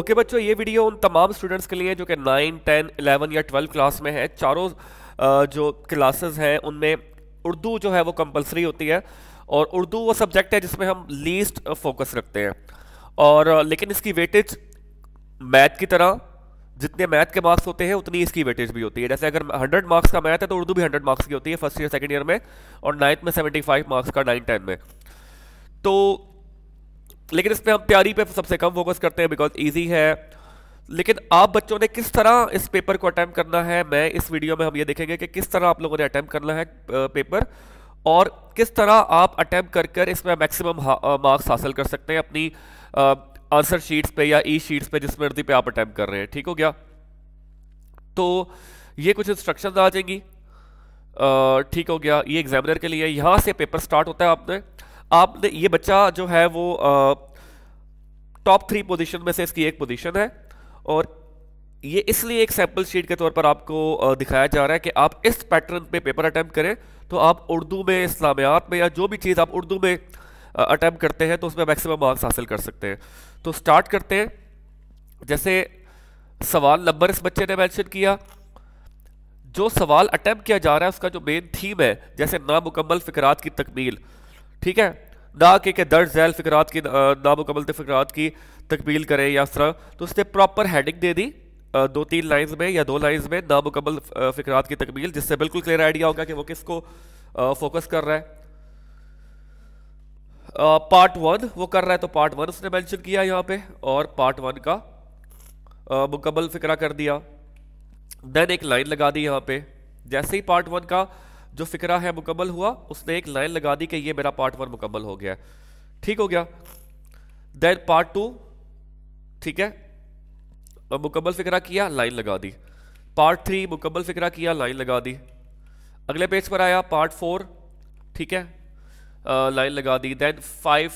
okay okay, बच्चों ये video उन तमाम स्टूडेंट्स के लिए जो कि नाइन टेन इलेवन या ट्वेल्व क्लास में है चारों जो क्लासेस हैं उनमें उर्दू जो है वो कंपलसरी होती है और उर्दू वो सब्जेक्ट है जिसमें हम लीस्ट फोकस रखते हैं और लेकिन इसकी वेटेज मैथ की तरह जितने मैथ के मार्क्स होते हैं उतनी इसकी वेटेज भी होती है जैसे अगर 100 मार्क्स का मैथ है तो उर्दू भी 100 मार्क्स की होती है फर्स्ट ईयर सेकंड ईयर में और नाइन्थ में 75 मार्क्स का नाइन टेन में तो लेकिन इसमें हम तैयारी पे सबसे कम फोकस करते हैं बिकॉज ईजी है लेकिन आप बच्चों ने किस तरह इस पेपर को अटैम्प्ट करना है मैं इस वीडियो में हम ये देखेंगे कि किस तरह आप लोगों ने अटैम्प्ट करना है पेपर और किस तरह आप अटैम्प्ट कर कर इसमें मैक्सिमम मार्क्स हासिल कर सकते हैं अपनी आंसर शीट्स पे या ई शीट्स पे जिस मर्जी पे आप अटैम्प्ट कर रहे हैं ठीक हो गया तो ये कुछ इंस्ट्रक्शन आ जाएंगी ठीक हो गया ये एग्जामिनर के लिए यहाँ से पेपर स्टार्ट होता है आपने आपने ये बच्चा जो है वो आ, टॉप थ्री पोजीशन में से इसकी एक पोजीशन है और ये इसलिए एक सैम्पल शीट के तौर पर आपको दिखाया जा रहा है कि आप इस पैटर्न पे पेपर अटैम्प्ट करें तो आप उर्दू में इस्लामियात में या जो भी चीज़ आप उर्दू में अटैम्प्ट करते हैं तो उसमें मैक्सिमम मार्क्स हासिल कर सकते हैं तो स्टार्ट करते हैं जैसे सवाल नंबर इस बच्चे ने मैंशन किया जो सवाल अटैम्प्ट किया जा रहा है उसका जो मेन थीम है जैसे नामुकम्मल फिकरात की तकमील ठीक है ना के कि दर्ज जैल फिक्र की नामुकमल फिक्र की तकमील करें या इस तरह तो उसने प्रॉपर हेडिंग दे दी दो तीन लाइन्स में या दो लाइन्स में नामुकमल फिक्र की तकमील जिससे बिल्कुल क्लियर आइडिया होगा कि वो किसको फोकस कर रहा है पार्ट वन वो कर रहा है तो पार्ट वन उसने मेंशन किया यहाँ पे और पार्ट वन का मुकम्मल फ़िक्रा कर दिया देन एक लाइन लगा दी यहाँ पे जैसे ही पार्ट वन का जो फ़िक्रा है मुकम्मल हुआ उसने एक लाइन लगा दी कि ये मेरा पार्ट वन मुकम्मल हो गया ठीक हो गया देन पार्ट टू ठीक है और मुकम्मल फ़िक्रा किया लाइन लगा दी पार्ट थ्री मुकम्मल फ़िक्रा किया लाइन लगा दी अगले पेज पर आया पार्ट फोर ठीक है लाइन लगा दी देन फाइव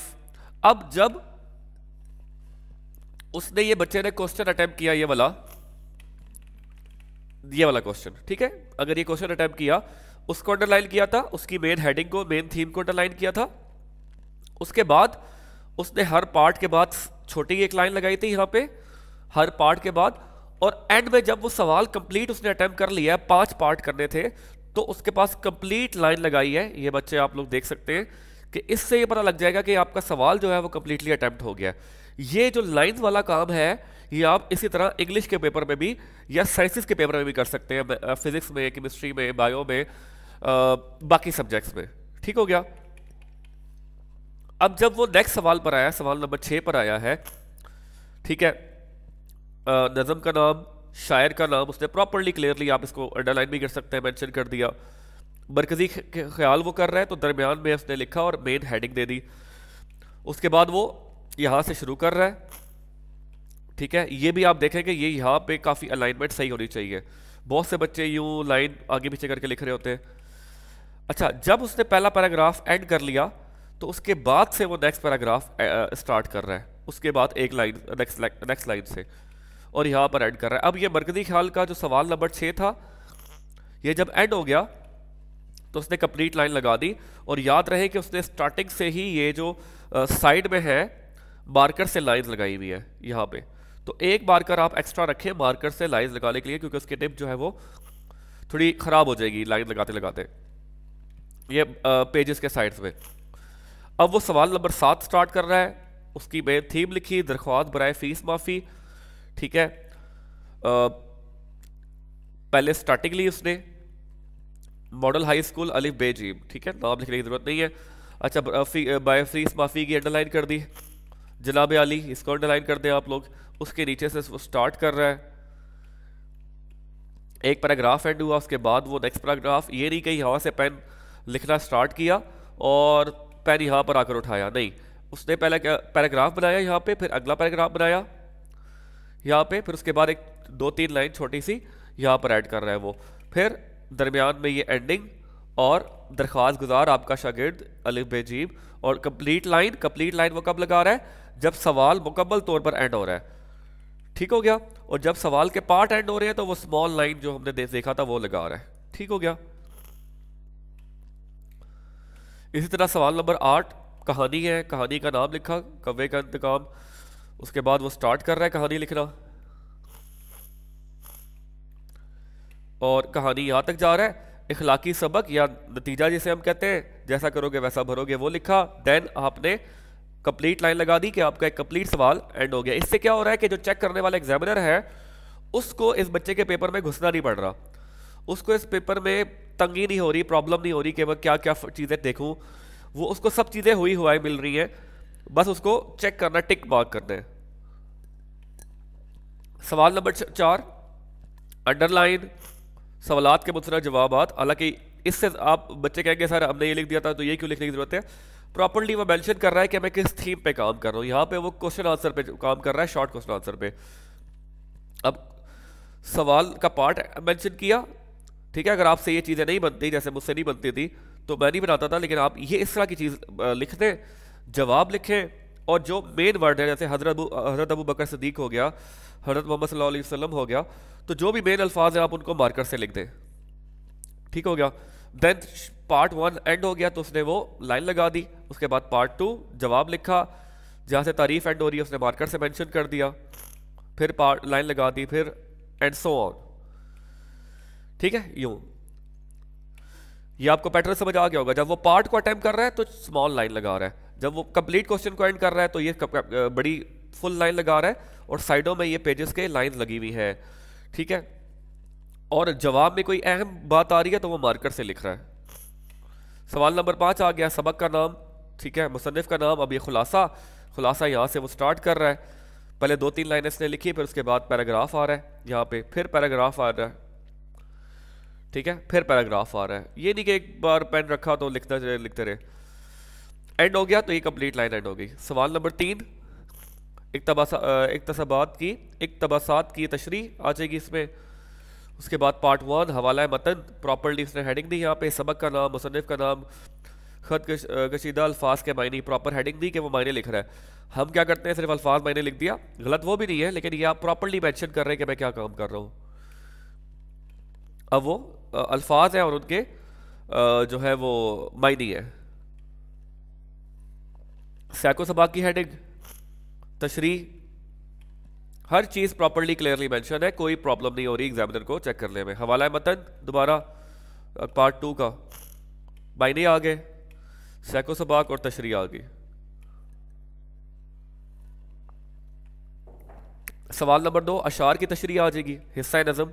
अब जब उसने ये बच्चे ने क्वेश्चन अटैम्प्ट किया ये वाला ये वाला क्वेश्चन ठीक है अगर ये क्वेश्चन अटैम्प्ट किया उसको अंडरलाइन किया था उसकी मेन हेडिंग को मेन थीम को अंडरलाइन किया था उसके बाद उसने हर पार्ट के बाद छोटी एक लाइन लगाई थी यहाँ पे हर पार्ट के बाद और एंड में जब वो सवाल कंप्लीट उसने अटैम्प्ट कर लिया पांच पार्ट करने थे तो उसके पास कंप्लीट लाइन लगाई है ये बच्चे आप लोग देख सकते हैं कि इससे ये पता लग जाएगा कि आपका सवाल जो है वो कम्प्लीटली अटैम्प्ट हो गया ये जो लाइन्स वाला काम है ये आप इसी तरह इंग्लिश के पेपर में भी या साइंसिस के पेपर में भी कर सकते हैं फिजिक्स में केमिस्ट्री में बायो में बाकी सब्जेक्ट्स में ठीक हो गया अब जब वो नेक्स्ट सवाल पर आया सवाल नंबर छः पर आया है ठीक है नज़म का नाम शायर का नाम उसने प्रॉपरली क्लियरली आप इसको अंडरलाइन भी कर सकते हैं मेंशन कर दिया मरकजी ख्याल वो कर रहा है तो दरमियान में उसने लिखा और मेन हेडिंग दे दी उसके बाद वो यहाँ से शुरू कर रहा है ठीक है ये भी आप देखेंगे ये यहाँ पे काफ़ी अलाइनमेंट सही होनी चाहिए बहुत से बच्चे यूँ लाइन आगे पीछे करके लिख रहे होते हैं अच्छा जब उसने पहला पैराग्राफ एंड कर लिया तो उसके बाद से वो नेक्स्ट पैराग्राफ स्टार्ट कर रहा है उसके बाद एक लाइन नेक्स्ट नेक्स्ट लाइन से और यहाँ पर एंड कर रहा है अब ये मरकजी ख्याल का जो सवाल नंबर छः था ये जब एंड हो गया तो उसने कंप्लीट लाइन लगा दी और याद रहे कि उसने स्टार्टिंग से ही ये जो साइड में है मार्कर से लाइन्स लगाई हुई है यहाँ पे तो एक मार्कर आप एक्स्ट्रा रखें मार्कर से लाइन्स लगाने के लिए क्योंकि उसकी टिप जो है वो थोड़ी ख़राब हो जाएगी लाइन लगाते लगाते ये पेजेस के साइड्स पे अब वो सवाल नंबर सात स्टार्ट कर रहा है उसकी बे थीम लिखी दरख्वास्त बराए फीस माफ़ी ठीक है आ, पहले स्टार्टिंग ली उसने मॉडल हाई स्कूल अलिफ बेजीम ठीक है नाम लिखने की ज़रूरत नहीं है अच्छा फी, बाय फीस माफ़ी की अंडरलाइन कर दी जनाब अली इसको अंडरलाइन कर दें आप लोग उसके नीचे से वो स्टार्ट कर रहा है एक पैराग्राफ एंड हुआ उसके बाद वो नेक्स्ट पैराग्राफ ये नहीं कहीं यहाँ से पेन लिखना स्टार्ट किया और पैर यहाँ पर आकर उठाया नहीं उसने पहला पैराग्राफ बनाया यहाँ पे फिर अगला पैराग्राफ बनाया यहाँ पे फिर उसके बाद एक दो तीन लाइन छोटी सी यहाँ पर ऐड कर रहा है वो फिर दरमियान में ये एंडिंग और दरख्वास्त गुजार आपका शागिर्द अलिफ बेजीब और कंप्लीट लाइन कंप्लीट लाइन वो कब लगा रहा है जब सवाल मुकम्मल तौर पर एंड हो रहा है ठीक हो गया और जब सवाल के पार्ट एंड हो रहे हैं तो वो स्मॉल लाइन जो हमने देखा था वो लगा रहा है ठीक हो गया इसी तरह सवाल नंबर आठ कहानी है कहानी का नाम लिखा कव्वे का इंतकाम उसके बाद वो स्टार्ट कर रहा है कहानी लिखना और कहानी यहाँ तक जा रहा है इखलाकी सबक या नतीजा जिसे हम कहते हैं जैसा करोगे वैसा भरोगे वो लिखा देन आपने कंप्लीट लाइन लगा दी कि आपका एक कंप्लीट सवाल एंड हो गया इससे क्या हो रहा है कि जो चेक करने वाला एग्जामिनर है उसको इस बच्चे के पेपर में घुसना नहीं पड़ रहा उसको इस पेपर में तंगी नहीं हो रही प्रॉब्लम नहीं हो रही कि मैं क्या क्या चीज़ें देखूँ वो उसको सब चीज़ें हुई हुआ मिल रही हैं बस उसको चेक करना टिक मार्क करना है सवाल नंबर चार अंडरलाइन सवालत के मुतरा जवाब हालांकि इससे आप बच्चे कहेंगे सर हमने ये लिख दिया था तो ये क्यों लिखने की ज़रूरत है प्रॉपरली वो मेंशन कर रहा है कि मैं किस थीम पे काम कर रहा हूँ यहाँ पे वो क्वेश्चन आंसर पे काम कर रहा है शॉर्ट क्वेश्चन आंसर पे अब सवाल का पार्ट मेंशन किया ठीक है अगर आपसे ये चीज़ें नहीं बनती जैसे मुझसे नहीं बनती थी तो मैं नहीं बनाता था लेकिन आप ये इस तरह की चीज़ लिख दें जवाब लिखें और जो मेन वर्ड है जैसे हजरत हजरत अबू बकर सदीक हो गया हजरत मोहम्मद सल्लल्लाहु अलैहि वसल्लम हो गया तो जो भी मेन अल्फाज हैं आप उनको मार्कर से लिख दें ठीक हो गया देन पार्ट वन एंड हो गया तो उसने वो लाइन लगा दी उसके बाद पार्ट टू जवाब लिखा जहाँ से तारीफ एंड हो रही है उसने मार्कर से मैंशन कर दिया फिर पार्ट लाइन लगा दी फिर एंड सो ऑन ठीक है यूं ये आपको पैटर्न समझ आ गया होगा जब वो पार्ट को अटैम्प कर रहा है तो स्मॉल लाइन लगा रहा है जब वो कंप्लीट क्वेश्चन को एंड कर रहा है तो ये बड़ी फुल लाइन लगा रहा है और साइडों में ये पेजेस के लाइन लगी हुई है ठीक है और जवाब में कोई अहम बात आ रही है तो वो मार्कर से लिख रहा है सवाल नंबर पाँच आ गया सबक का नाम ठीक है मुसनफ़ का नाम अब ये खुलासा खुलासा यहाँ से वो स्टार्ट कर रहा है पहले दो तीन लाइनें इसने लिखी फिर उसके बाद पैराग्राफ आ रहा है यहाँ पे फिर पैराग्राफ आ रहा है ठीक है फिर पैराग्राफ आ रहा है ये नहीं कि एक बार पेन रखा तो लिखता रहे लिखते रहे एंड हो गया तो ये कंप्लीट लाइन एंड हो गई सवाल नंबर तीन एक तबासा एक तसबात की एक तबासात की तशरी आ जाएगी इसमें उसके बाद पार्ट वन हवाला मतन प्रॉपरली इसने हेडिंग दी यहाँ पे सबक का नाम मुसनफ़ का नाम खत कशीदा अल्फाज के मायने प्रॉपर हेडिंग दी कि वो मायने लिख रहा है हम क्या करते हैं सिर्फ अल्फाज मायने लिख दिया गलत वो भी नहीं है लेकिन ये आप प्रॉपरली मैंशन कर रहे हैं कि मैं क्या काम कर रहा हूँ अब वो अल्फाज हैं और उनके जो है वो मायने हैं सैको सबाक की हेडिंग तशरी हर चीज़ प्रॉपरली क्लियरली मेंशन है कोई प्रॉब्लम नहीं हो रही एग्जामिनर को चेक करने में हवाला मतन दोबारा पार्ट टू का मायने आ गए सैको सबाक और तशरी आ गई सवाल नंबर दो अशार की तशरी आ जाएगी हिस्सा नज़म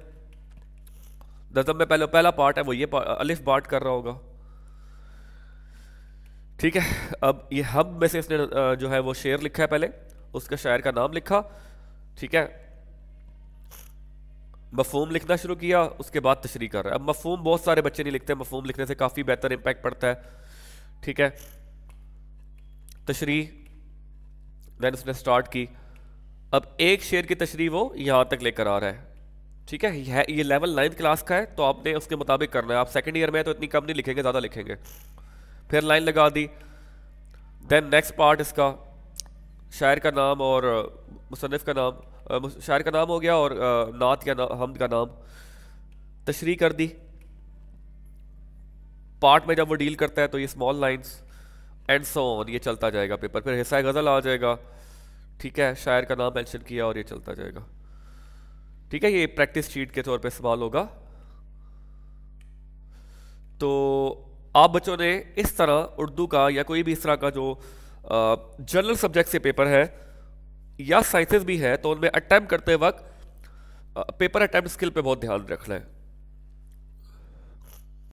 दरअसल मतलब तो में पहले पहला पार्ट है वो ये अलिफ पार्ट कर रहा होगा ठीक है अब ये हब में से इसने जो है वो शेर लिखा है पहले उसका शायर का नाम लिखा ठीक है मफहम लिखना शुरू किया उसके बाद तशरी कर रहा है अब मफहम बहुत सारे बच्चे नहीं लिखते मफहम लिखने से काफ़ी बेहतर इम्पैक्ट पड़ता है ठीक है तशरी देन उसने स्टार्ट की अब एक शेर की तशरी वो यहाँ तक लेकर आ रहा है ठीक है, ये लेवल नाइन्थ क्लास का है तो आपने उसके मुताबिक करना है आप सेकेंड ईयर में है तो इतनी कम नहीं लिखेंगे ज़्यादा लिखेंगे फिर लाइन लगा दी देन नेक्स्ट पार्ट इसका शायर का नाम और मुसनफ़ का नाम शायर का नाम हो गया और नात या ना, हमद का नाम तशरी कर दी पार्ट में जब वो डील करता है तो ये small lines and so on ये चलता जाएगा पेपर फिर हिस्सा गज़ल आ जाएगा ठीक है शायर का नाम मेंशन किया और ये चलता जाएगा ठीक है ये प्रैक्टिस शीट के तौर पे सवाल होगा तो आप बच्चों ने इस तरह उर्दू का या कोई भी इस तरह का जो जनरल सब्जेक्ट से पेपर है या साइंसेस भी है तो उनमें अटैम्प करते वक्त पेपर अटैम्प्ट स्किल पे बहुत ध्यान रखना है